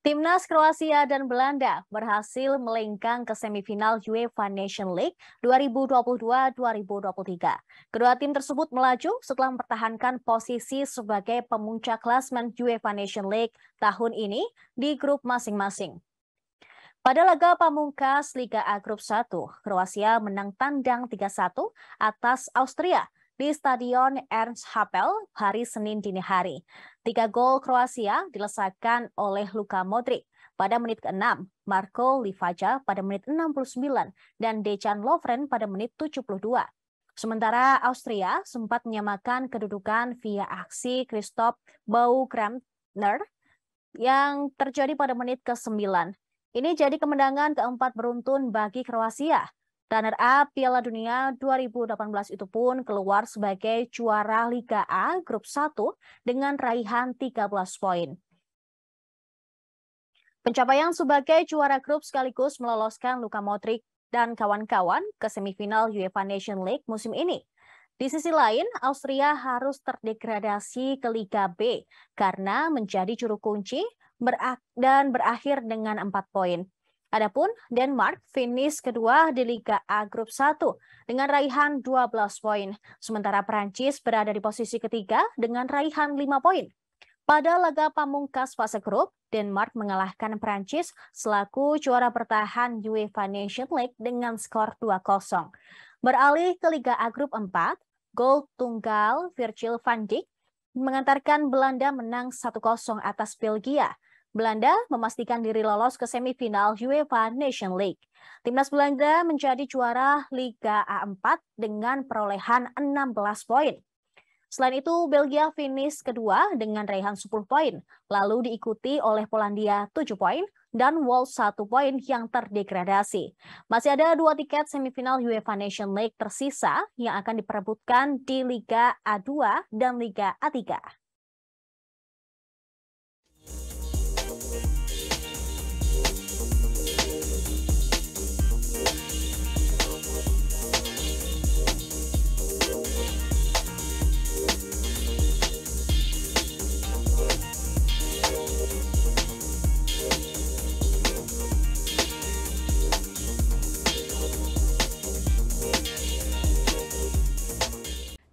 Timnas Kroasia dan Belanda berhasil melengkang ke semifinal UEFA Nation League 2022-2023. Kedua tim tersebut melaju setelah mempertahankan posisi sebagai pemuncak klasmen UEFA Nation League tahun ini di grup masing-masing. Pada laga pamungkas Liga A Grup 1, Kroasia menang tandang 3-1 atas Austria di Stadion Ernst Happel hari Senin dini hari. Tiga gol Kroasia dilesakan oleh Luka Modric pada menit ke-6, Marco Livaja pada menit 69, dan Dejan Lovren pada menit 72. Sementara Austria sempat menyamakan kedudukan via aksi Christoph Baukramner yang terjadi pada menit ke-9. Ini jadi kemenangan keempat beruntun bagi Kroasia. Runner up Piala Dunia 2018 itu pun keluar sebagai juara Liga A Grup 1 dengan raihan 13 poin. Pencapaian sebagai juara grup sekaligus meloloskan Luka Modric dan kawan-kawan ke semifinal UEFA Nation League musim ini. Di sisi lain, Austria harus terdegradasi ke Liga B karena menjadi juru kunci dan berakhir dengan 4 poin. Adapun Denmark finish kedua di Liga A Grup 1 dengan raihan 12 poin, sementara Prancis berada di posisi ketiga dengan raihan 5 poin. Pada laga pamungkas fase grup, Denmark mengalahkan Prancis selaku juara bertahan UEFA Nations League dengan skor 2-0. Beralih ke Liga A Grup 4, gol tunggal Virgil van Dijk mengantarkan Belanda menang 1-0 atas Belgia. Belanda memastikan diri lolos ke semifinal UEFA Nation League. Timnas Belanda menjadi juara Liga A4 dengan perolehan 16 poin. Selain itu, Belgia finish kedua dengan raihan 10 poin, lalu diikuti oleh Polandia 7 poin dan Wales 1 poin yang terdegradasi. Masih ada dua tiket semifinal UEFA Nation League tersisa yang akan diperebutkan di Liga A2 dan Liga A3.